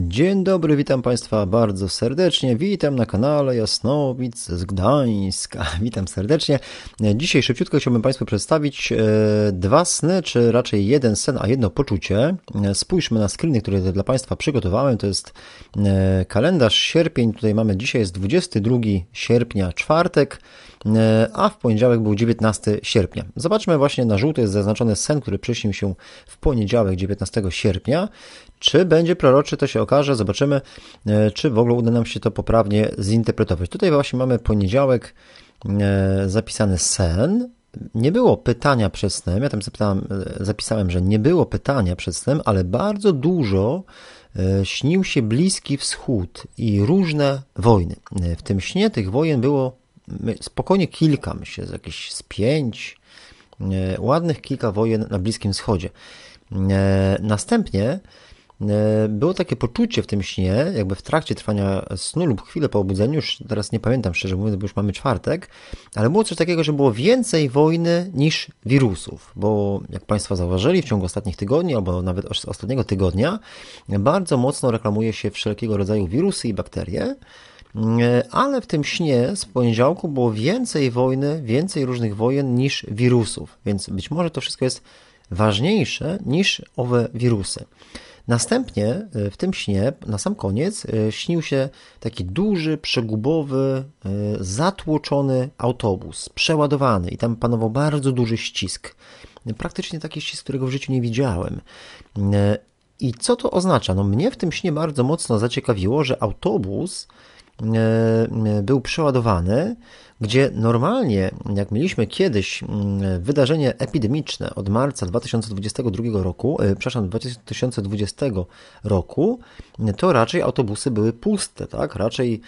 Dzień dobry, witam Państwa bardzo serdecznie. Witam na kanale Jasnowic z Gdańska. Witam serdecznie. Dzisiaj szybciutko chciałbym Państwu przedstawić e, dwa sny, czy raczej jeden sen, a jedno poczucie. E, spójrzmy na screeny, które dla Państwa przygotowałem. To jest e, kalendarz sierpień. Tutaj mamy dzisiaj jest 22 sierpnia, czwartek, a w poniedziałek był 19 sierpnia. Zobaczmy właśnie na żółto jest zaznaczony sen, który przyśnił się w poniedziałek 19 sierpnia. Czy będzie proroczy, to się okaże, zobaczymy, e, czy w ogóle uda nam się to poprawnie zinterpretować. Tutaj właśnie mamy poniedziałek e, zapisany sen. Nie było pytania przed snem, ja tam zapytałem, e, zapisałem, że nie było pytania przed snem, ale bardzo dużo śnił się Bliski Wschód i różne wojny. W tym śnie tych wojen było spokojnie kilka, myślę, z jakieś z pięć, ładnych kilka wojen na Bliskim Wschodzie. Następnie E, było takie poczucie w tym śnie, jakby w trakcie trwania snu lub chwilę po obudzeniu, już teraz nie pamiętam szczerze mówiąc, bo już mamy czwartek, ale było coś takiego, że było więcej wojny niż wirusów, bo jak Państwo zauważyli, w ciągu ostatnich tygodni albo nawet ostatniego tygodnia bardzo mocno reklamuje się wszelkiego rodzaju wirusy i bakterie, e, ale w tym śnie z poniedziałku było więcej wojny, więcej różnych wojen niż wirusów, więc być może to wszystko jest ważniejsze niż owe wirusy. Następnie e, w tym śnie, na sam koniec, e, śnił się taki duży, przegubowy, e, zatłoczony autobus, przeładowany i tam panował bardzo duży ścisk. Praktycznie taki ścisk, którego w życiu nie widziałem. I co to oznacza? No mnie w tym śnie bardzo mocno zaciekawiło, że autobus E, był przeładowany, gdzie normalnie, jak mieliśmy kiedyś wydarzenie epidemiczne od marca 2022 roku, e, przepraszam, 2020 roku, to raczej autobusy były puste, tak? Raczej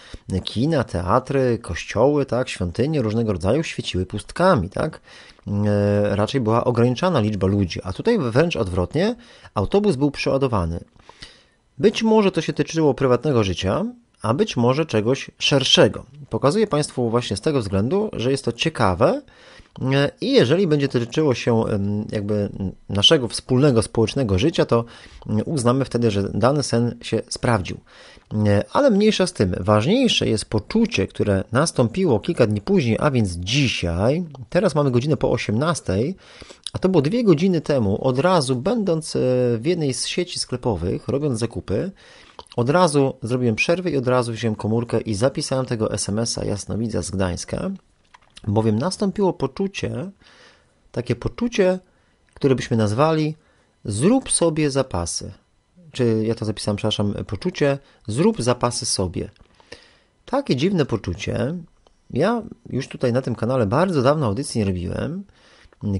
kina, teatry, kościoły, tak? Świątynie różnego rodzaju świeciły pustkami, tak? E, raczej była ograniczana liczba ludzi, a tutaj wręcz odwrotnie, autobus był przeładowany. Być może to się tyczyło prywatnego życia, a być może czegoś szerszego. Pokazuję Państwu właśnie z tego względu, że jest to ciekawe e, i jeżeli będzie to tyczyło się jakby naszego wspólnego społecznego życia, to uznamy wtedy, że dany sen się sprawdził. E, ale mniejsza z tym, ważniejsze jest poczucie, które nastąpiło kilka dni później, a więc dzisiaj. Teraz mamy godzinę po 18, a to było dwie godziny temu, od razu będąc e, w jednej z sieci sklepowych, robiąc zakupy. Od razu zrobiłem przerwę i od razu wziąłem komórkę i zapisałem tego SMS-a jasnowidza z Gdańska, bowiem nastąpiło poczucie, takie poczucie, które byśmy nazwali zrób sobie zapasy. Czy ja to zapisałem, przepraszam, poczucie zrób zapasy sobie. Takie dziwne poczucie. Ja już tutaj na tym kanale bardzo dawno audycji nie robiłem.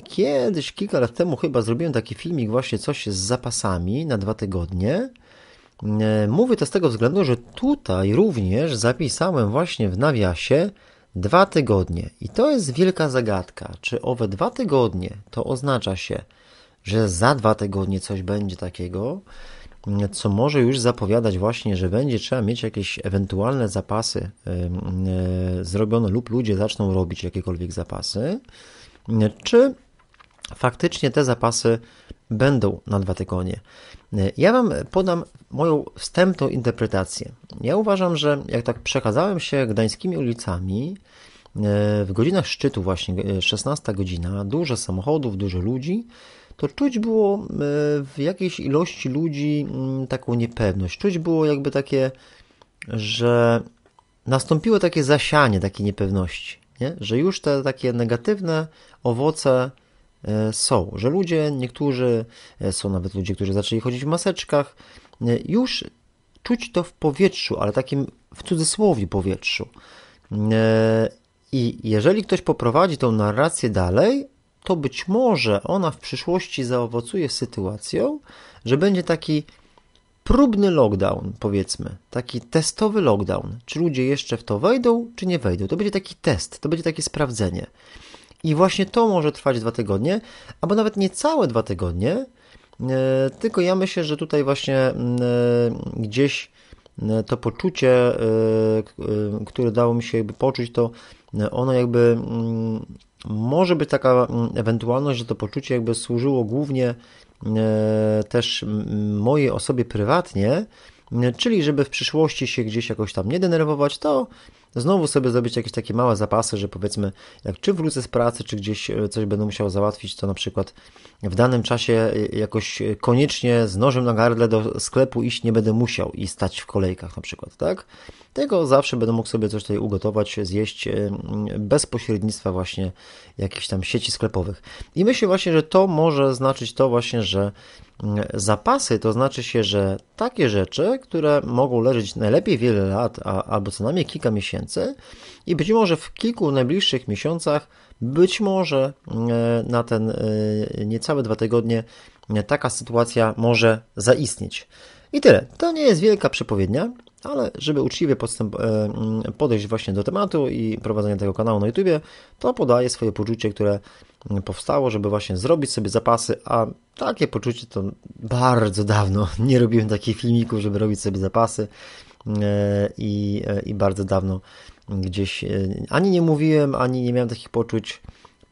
Kiedyś, kilka lat temu chyba zrobiłem taki filmik właśnie coś z zapasami na dwa tygodnie. E, Mówię to z tego względu, że tutaj również zapisałem właśnie w nawiasie dwa tygodnie. I to jest wielka zagadka. Czy owe dwa tygodnie to oznacza się, że za dwa tygodnie coś będzie takiego, e, co może już zapowiadać właśnie, że będzie trzeba mieć jakieś ewentualne zapasy e, zrobione lub ludzie zaczną robić jakiekolwiek zapasy, czy faktycznie te zapasy będą na Watykonie. E, ja Wam podam moją wstępną interpretację. Ja uważam, że jak tak przekazałem się gdańskimi ulicami, e, w godzinach szczytu, właśnie 16 e, godzina, dużo samochodów, dużo ludzi, to czuć było w jakiejś ilości ludzi mm, taką niepewność. Czuć było jakby takie, że nastąpiło takie zasianie takiej niepewności, nie? że już te takie negatywne owoce E, są, że ludzie, niektórzy, e, są nawet ludzie, którzy zaczęli chodzić w maseczkach, e, już czuć to w powietrzu, ale takim w cudzysłowie powietrzu. I jeżeli ktoś poprowadzi tą narrację dalej, to być może ona w przyszłości zaowocuje sytuacją, że będzie taki próbny lockdown, powiedzmy, taki testowy lockdown. Czy ludzie jeszcze w to wejdą, czy nie wejdą? To będzie taki test, to będzie takie sprawdzenie. I właśnie to może trwać dwa tygodnie, albo nawet niecałe dwa tygodnie. E, tylko ja myślę, że tutaj właśnie e, gdzieś e, to poczucie, które dało mi się jakby poczuć, to ono jakby mm, może być taka ewentualność, że to poczucie jakby służyło głównie też mojej osobie prywatnie, czyli żeby w przyszłości się gdzieś jakoś tam nie denerwować, to znowu sobie zrobić jakieś takie małe zapasy, że powiedzmy, jak czy wrócę z pracy, czy gdzieś e, coś będę musiał załatwić, to na przykład w danym czasie e, jakoś e, koniecznie z nożem na gardle do sklepu iść nie będę musiał i stać w kolejkach na przykład, tak? Tego zawsze będę mógł sobie coś tutaj ugotować, zjeść mm, bez pośrednictwa właśnie jakichś tam sieci sklepowych. I myślę właśnie, że to może znaczyć to właśnie, że zapasy, to znaczy się, że takie rzeczy, które mogą leżeć najlepiej wiele lat, a, albo co najmniej kilka miesięcy, i być może w kilku najbliższych miesiącach, być może e, na ten e, niecałe dwa tygodnie e, taka sytuacja może zaistnieć. I tyle. To nie jest wielka przepowiednia, ale żeby uczciwie e, mm, podejść właśnie do tematu i prowadzenia tego kanału na YouTubie, to podaję swoje poczucie, które mm, powstało, żeby właśnie zrobić sobie zapasy, a takie poczucie to bardzo dawno nie robiłem takich filmików, żeby robić sobie zapasy mm, e, i, e, i bardzo dawno gdzieś ani nie mówiłem, ani nie miałem takich poczuć.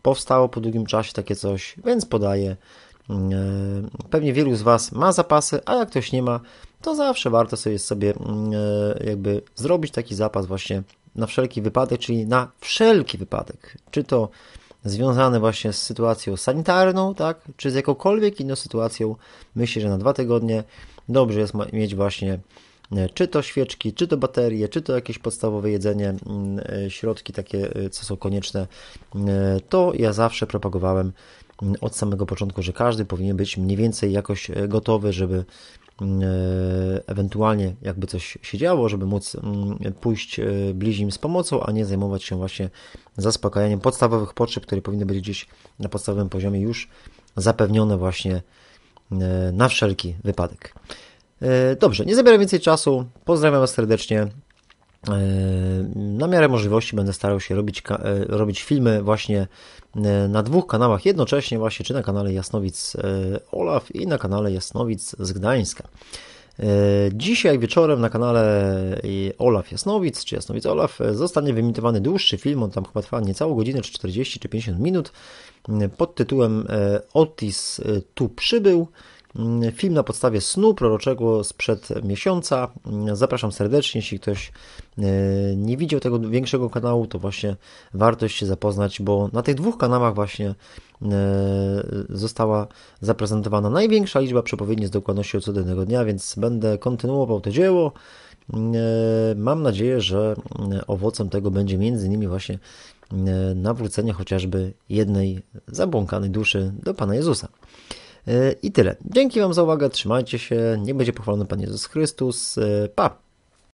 Powstało po długim czasie takie coś, więc podaję. Pewnie wielu z Was ma zapasy, a jak ktoś nie ma, to zawsze warto sobie, sobie mm, e, jakby zrobić taki zapas właśnie na wszelki wypadek, czyli na wszelki wypadek, czy to związane właśnie z sytuacją sanitarną, tak, czy z jakąkolwiek inną sytuacją, myślę, że na dwa tygodnie dobrze jest mieć właśnie e, czy to świeczki, czy to baterie, czy to jakieś podstawowe jedzenie, mm, e, środki takie, co są konieczne, to ja zawsze propagowałem mm, od samego początku, że każdy powinien być mniej więcej jakoś gotowy, żeby E, ewentualnie jakby coś się działo, żeby móc mm, pójść e, bliźnim z pomocą, a nie zajmować się właśnie zaspokajaniem podstawowych potrzeb, które powinny być gdzieś na podstawowym poziomie już zapewnione właśnie e, na wszelki wypadek. Dobrze, nie zabieram więcej czasu. Pozdrawiam Was serdecznie. Yy, na miarę możliwości będę starał się robić, yy, robić filmy właśnie yy, na dwóch kanałach jednocześnie, właśnie czy na kanale Jasnowic Olaf i na kanale Jasnowic z Gdańska. Dzisiaj wieczorem na kanale Olaf Jasnowic, czy Jasnowic Olaf, zostanie wyemitowany dłuższy film, on tam chyba trwa niecałą godzinę, czy 40, czy 50 minut, pod tytułem Otis tu przybył. Mm, film na podstawie snu proroczego sprzed miesiąca. Mm, zapraszam serdecznie, jeśli ktoś e, nie widział tego większego kanału, to właśnie warto się zapoznać, bo na tych dwóch kanałach właśnie e, została zaprezentowana największa liczba przepowiedni z dokładnością co danego dnia, więc będę kontynuował to dzieło. Mm, e, mam nadzieję, że owocem tego będzie między innymi właśnie nawrócenie chociażby jednej zabłąkanej duszy do Pana Jezusa. Yy, I tyle. Dzięki Wam za uwagę, trzymajcie się, Nie będzie pochwalony Pan Jezus Chrystus. Yy, pa!